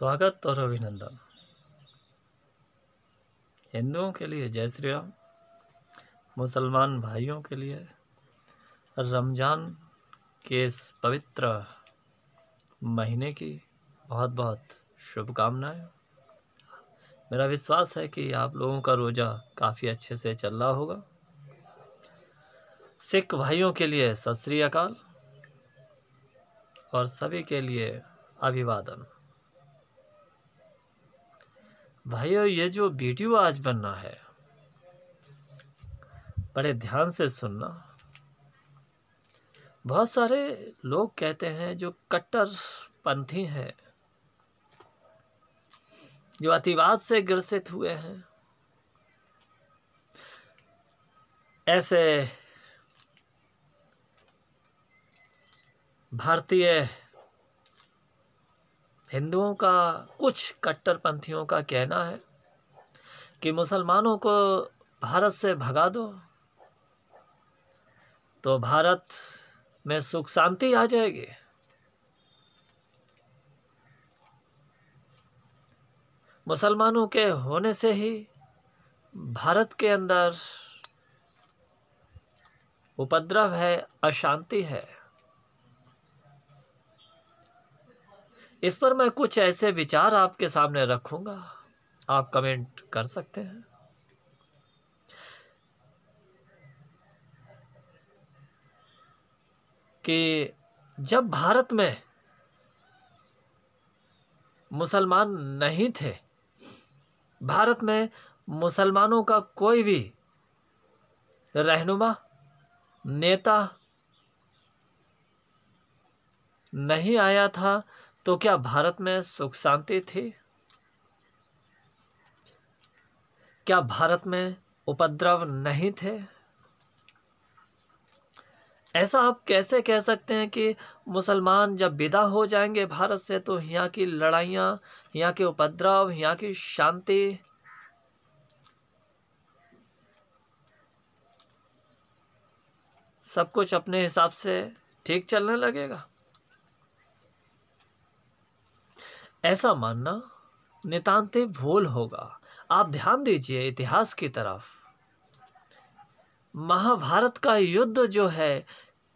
स्वागत और अभिनंदन हिंदुओं के लिए जय श्री राम मुसलमान भाइयों के लिए रमज़ान के इस पवित्र महीने की बहुत बहुत शुभकामनाएं मेरा विश्वास है कि आप लोगों का रोज़ा काफ़ी अच्छे से चल रहा होगा सिख भाइयों के लिए सत श्री अकाल और सभी के लिए अभिवादन भाइयों ये जो वीडियो आज बनना है बड़े ध्यान से सुनना बहुत सारे लोग कहते हैं जो कट्टर पंथी हैं जो अतिवाद से ग्रसित हुए हैं ऐसे भारतीय हिंदुओं का कुछ कट्टरपंथियों का कहना है कि मुसलमानों को भारत से भगा दो तो भारत में सुख शांति आ जाएगी मुसलमानों के होने से ही भारत के अंदर उपद्रव है अशांति है इस पर मैं कुछ ऐसे विचार आपके सामने रखूंगा आप कमेंट कर सकते हैं कि जब भारत में मुसलमान नहीं थे भारत में मुसलमानों का कोई भी रहनुमा नेता नहीं आया था तो क्या भारत में सुख शांति थी क्या भारत में उपद्रव नहीं थे ऐसा आप कैसे कह सकते हैं कि मुसलमान जब विदा हो जाएंगे भारत से तो यहाँ की लड़ाइयाँ यहाँ के उपद्रव यहाँ की शांति सब कुछ अपने हिसाब से ठीक चलने लगेगा ऐसा मानना नितान्त भूल होगा आप ध्यान दीजिए इतिहास की तरफ महाभारत का युद्ध जो है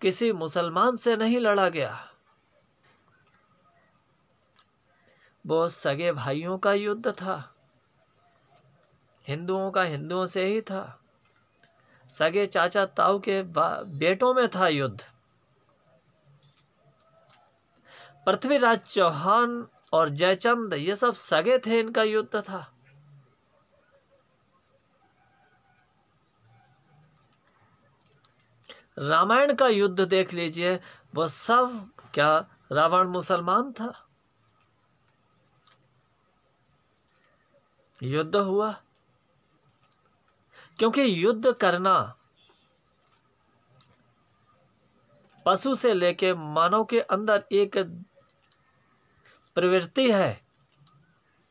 किसी मुसलमान से नहीं लड़ा गया वो सगे भाइयों का युद्ध था हिंदुओं का हिंदुओं से ही था सगे चाचा ताऊ के बेटों में था युद्ध पृथ्वीराज चौहान और जयचंद ये सब सगे थे इनका युद्ध था रामायण का युद्ध देख लीजिए वो सब क्या रावण मुसलमान था युद्ध हुआ क्योंकि युद्ध करना पशु से लेके मानव के अंदर एक प्रवृत्ति है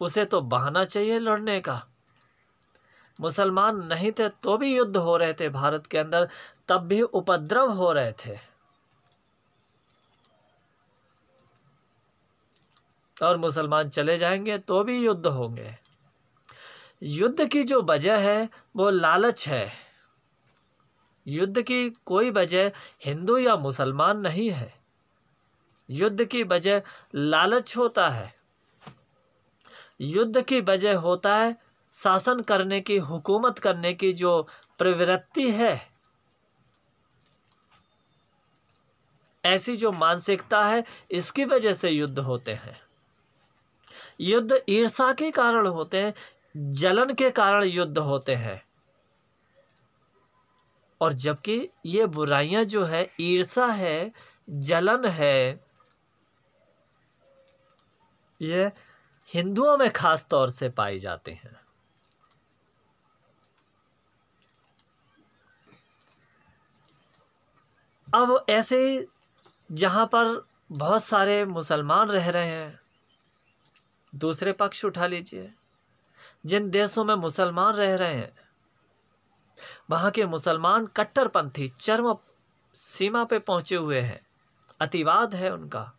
उसे तो बहाना चाहिए लड़ने का मुसलमान नहीं थे तो भी युद्ध हो रहे थे भारत के अंदर तब भी उपद्रव हो रहे थे और मुसलमान चले जाएंगे तो भी युद्ध होंगे युद्ध की जो वजह है वो लालच है युद्ध की कोई वजह हिंदू या मुसलमान नहीं है युद्ध की वजह लालच होता है युद्ध की वजह होता है शासन करने की हुकूमत करने की जो प्रवृत्ति है ऐसी जो मानसिकता है इसकी वजह से युद्ध होते हैं युद्ध ईर्षा के कारण होते हैं जलन के कारण युद्ध होते हैं और जबकि ये बुराइयां जो है ईर्षा है जलन है ये हिंदुओं में ख़ास तौर से पाए जाते हैं अब ऐसे जहाँ पर बहुत सारे मुसलमान रह रहे हैं दूसरे पक्ष उठा लीजिए जिन देशों में मुसलमान रह रहे हैं वहाँ के मुसलमान कट्टरपंथी चरम सीमा पे पहुँचे हुए हैं अतिवाद है उनका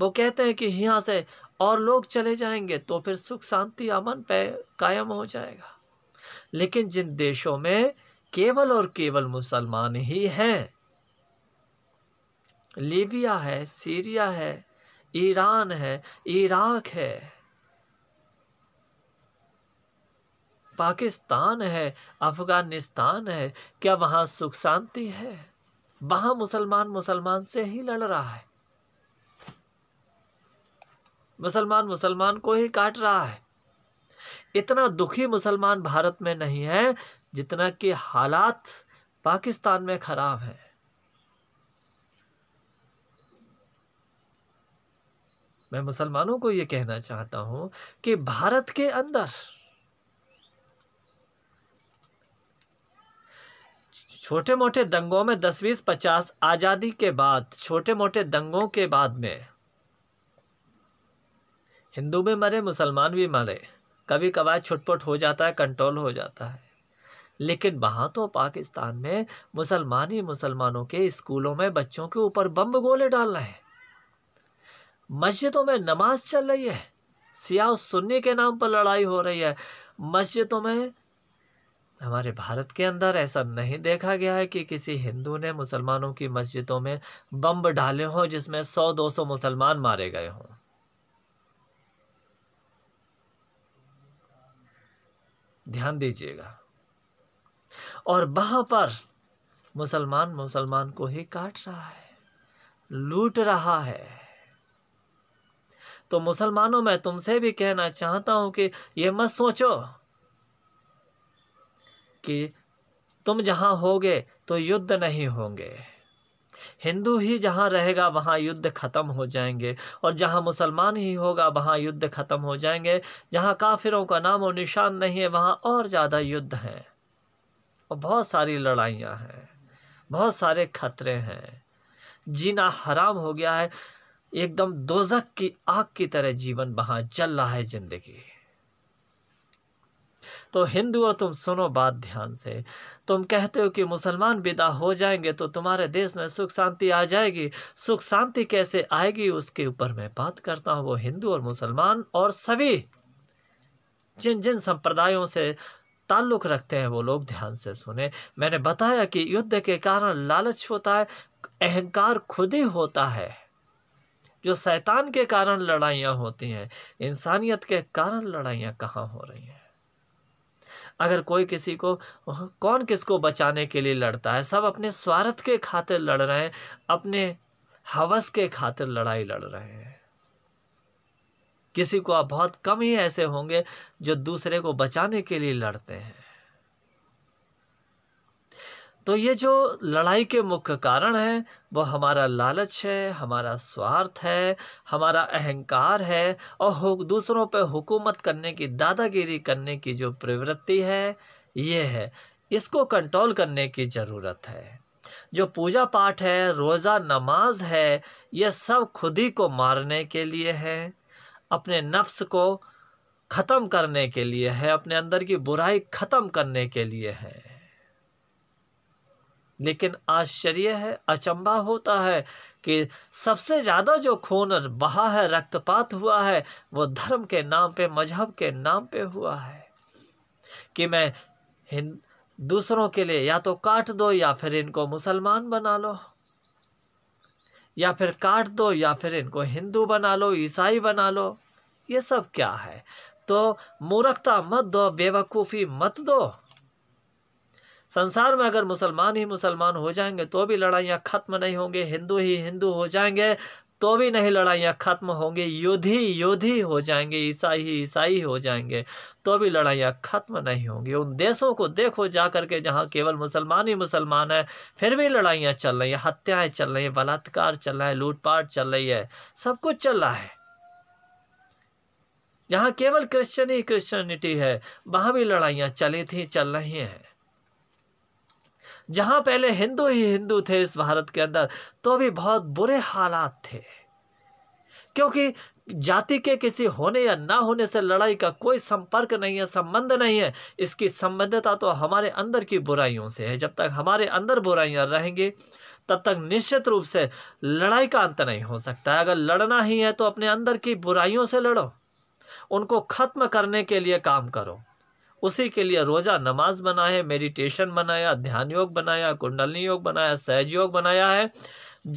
वो कहते हैं कि यहाँ से और लोग चले जाएंगे तो फिर सुख शांति अमन पे कायम हो जाएगा लेकिन जिन देशों में केवल और केवल मुसलमान ही हैं लीबिया है सीरिया है ईरान है इराक है पाकिस्तान है अफगानिस्तान है क्या वहाँ सुख शांति है वहाँ मुसलमान मुसलमान से ही लड़ रहा है मुसलमान मुसलमान को ही काट रहा है इतना दुखी मुसलमान भारत में नहीं है जितना कि हालात पाकिस्तान में ख़राब है मैं मुसलमानों को यह कहना चाहता हूं कि भारत के अंदर छोटे मोटे दंगों में दस बीस पचास आज़ादी के बाद छोटे मोटे दंगों के बाद में हिंदू भी मरे मुसलमान भी मरे कभी कभार छुटपुट हो जाता है कंट्रोल हो जाता है लेकिन वहाँ तो पाकिस्तान में मुसलमान ही मुसलमानों के स्कूलों में बच्चों के ऊपर बम गोले डाल रहे हैं मस्जिदों में नमाज चल रही है सियाह सुन्नी के नाम पर लड़ाई हो रही है मस्जिदों में हमारे भारत के अंदर ऐसा नहीं देखा गया है कि किसी हिंदू ने मुसलमानों की मस्जिदों में बम डाले हों जिसमें सौ दो सौ मुसलमान मारे गए हों ध्यान दीजिएगा और वहां पर मुसलमान मुसलमान को ही काट रहा है लूट रहा है तो मुसलमानों मैं तुमसे भी कहना चाहता हूं कि यह मत सोचो कि तुम जहां होगे तो युद्ध नहीं होंगे हिंदू ही जहाँ रहेगा वहाँ युद्ध ख़त्म हो जाएंगे और जहाँ मुसलमान ही होगा वहाँ युद्ध ख़त्म हो जाएंगे जहाँ काफिरों का नाम और निशान नहीं है वहाँ और ज़्यादा युद्ध हैं और बहुत सारी लड़ाइयाँ हैं बहुत सारे खतरे हैं जीना हराम हो गया है एकदम दोजक की आग की तरह जीवन वहाँ जल रहा है ज़िंदगी तो हिंदुओं तुम सुनो बात ध्यान से तुम कहते हो कि मुसलमान विदा हो जाएंगे तो तुम्हारे देश में सुख शांति आ जाएगी सुख शांति कैसे आएगी उसके ऊपर मैं बात करता हूँ वो हिंदू और मुसलमान और सभी जिन जिन संप्रदायों से ताल्लुक़ रखते हैं वो लोग ध्यान से सुने मैंने बताया कि युद्ध के कारण लालच होता है अहंकार खुद ही होता है जो शैतान के कारण लड़ाइयाँ होती हैं इंसानियत के कारण लड़ाइयाँ कहाँ हो रही हैं अगर कोई किसी को कौन किसको बचाने के लिए लड़ता है सब अपने स्वार्थ के खातिर लड़ रहे हैं अपने हवस के खातिर लड़ाई लड़ रहे हैं किसी को आप बहुत कम ही ऐसे होंगे जो दूसरे को बचाने के लिए लड़ते हैं तो ये जो लड़ाई के मुख्य कारण हैं वो हमारा लालच है हमारा स्वार्थ है हमारा अहंकार है और दूसरों पर हुकूमत करने की दादागिरी करने की जो प्रवृत्ति है ये है इसको कंट्रोल करने की ज़रूरत है जो पूजा पाठ है रोज़ा नमाज है ये सब खुद ही को मारने के लिए है अपने नफ्स को ख़त्म करने के लिए है अपने अंदर की बुराई ख़त्म करने के लिए है लेकिन आश्चर्य है अचंबा होता है कि सबसे ज़्यादा जो खून बहा है रक्तपात हुआ है वो धर्म के नाम पे मजहब के नाम पे हुआ है कि मैं हिंद दूसरों के लिए या तो काट दो या फिर इनको मुसलमान बना लो या फिर काट दो या फिर इनको हिंदू बना लो ईसाई बना लो ये सब क्या है तो मूर्खता मत दो बेवकूफ़ी मत दो संसार में अगर मुसलमान ही मुसलमान हो जाएंगे तो भी लड़ाइयाँ ख़त्म नहीं होंगे हिंदू ही हिंदू हो जाएंगे तो भी नहीं लड़ाइयाँ ख़त्म होंगी योधी योधी हो जाएंगे ईसाई ही ईसाई हो जाएंगे तो भी लड़ाइयाँ ख़त्म नहीं होंगी उन देशों को देखो जा कर के जहाँ केवल मुसलमान ही मुसलमान है फिर भी लड़ाइयाँ चल रही हैं हत्याएँ चल रही हैं बलात्कार चल रहा है लूटपाट चल रही है सब कुछ चल रहा है जहाँ केवल क्रिश्चन ही क्रिश्चनिटी है वहाँ भी लड़ाइयाँ चली थी चल रही हैं जहाँ पहले हिंदू ही हिंदू थे इस भारत के अंदर तो भी बहुत बुरे हालात थे क्योंकि जाति के किसी होने या ना होने से लड़ाई का कोई संपर्क नहीं है संबंध नहीं है इसकी संबंधता तो हमारे अंदर की बुराइयों से है जब तक हमारे अंदर बुराइयां रहेंगी तब तक निश्चित रूप से लड़ाई का अंत नहीं हो सकता है अगर लड़ना ही है तो अपने अंदर की बुराइयों से लड़ो उनको ख़त्म करने के लिए काम करो उसी के लिए रोज़ा नमाज बना है मेडिटेशन बनाया ध्यान योग बनाया कुंडलनी योग बनाया सहज योग बनाया है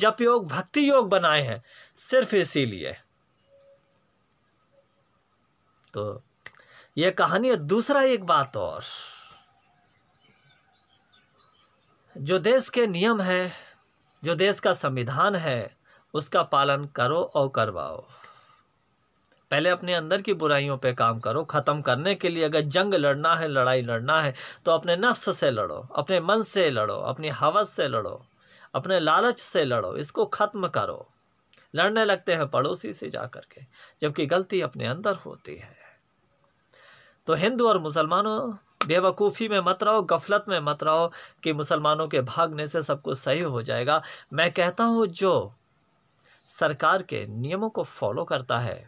जप योग भक्ति योग बनाए हैं सिर्फ इसीलिए तो यह कहानी है दूसरा एक बात और जो देश के नियम है जो देश का संविधान है उसका पालन करो और करवाओ पहले अपने अंदर की बुराइयों पे काम करो ख़त्म करने के लिए अगर जंग लड़ना है लड़ाई लड़ना है तो अपने नफ्स से लड़ो अपने मन से लड़ो अपनी हवस से लड़ो अपने लालच से लड़ो इसको ख़त्म करो लड़ने लगते हैं पड़ोसी से जा कर के जबकि गलती अपने अंदर होती है तो हिंदू और मुसलमानों बेवकूफ़ी में मत रहो गफलत में मत रहो कि मुसलमानों के भागने से सब कुछ सही हो जाएगा मैं कहता हूँ जो सरकार के नियमों को फॉलो करता है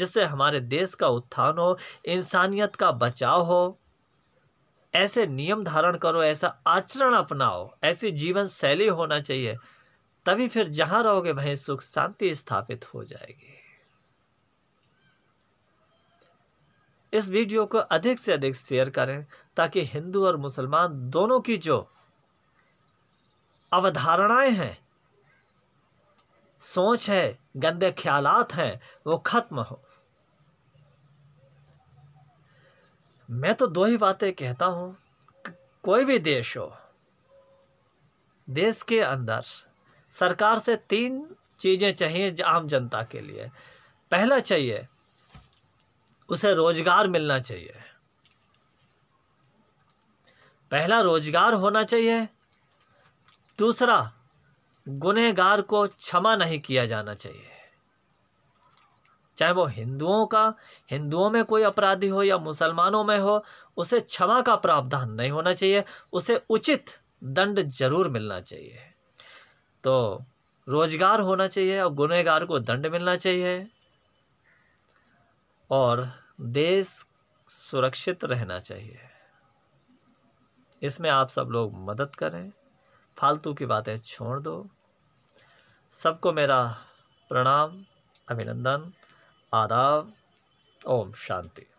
जिससे हमारे देश का उत्थान हो इंसानियत का बचाव हो ऐसे नियम धारण करो ऐसा आचरण अपनाओ ऐसी जीवन शैली होना चाहिए तभी फिर जहां रहोगे वहीं सुख शांति स्थापित हो जाएगी इस वीडियो को अधिक से अधिक शेयर करें ताकि हिंदू और मुसलमान दोनों की जो अवधारणाएं हैं सोच है गंदे ख्यालात हैं वो ख़त्म हो मैं तो दो ही बातें कहता हूँ कोई भी देश हो देश के अंदर सरकार से तीन चीज़ें चाहिए आम जनता के लिए पहला चाहिए उसे रोजगार मिलना चाहिए पहला रोजगार होना चाहिए दूसरा गुनहगार को क्षमा नहीं किया जाना चाहिए चाहे वो हिंदुओं का हिंदुओं में कोई अपराधी हो या मुसलमानों में हो उसे क्षमा का प्रावधान नहीं होना चाहिए उसे उचित दंड जरूर मिलना चाहिए तो रोजगार होना चाहिए और गुनहगार को दंड मिलना चाहिए और देश सुरक्षित रहना चाहिए इसमें आप सब लोग मदद करें फालतू की बातें छोड़ दो सबको मेरा प्रणाम अभिनंदन आदाब ओम शांति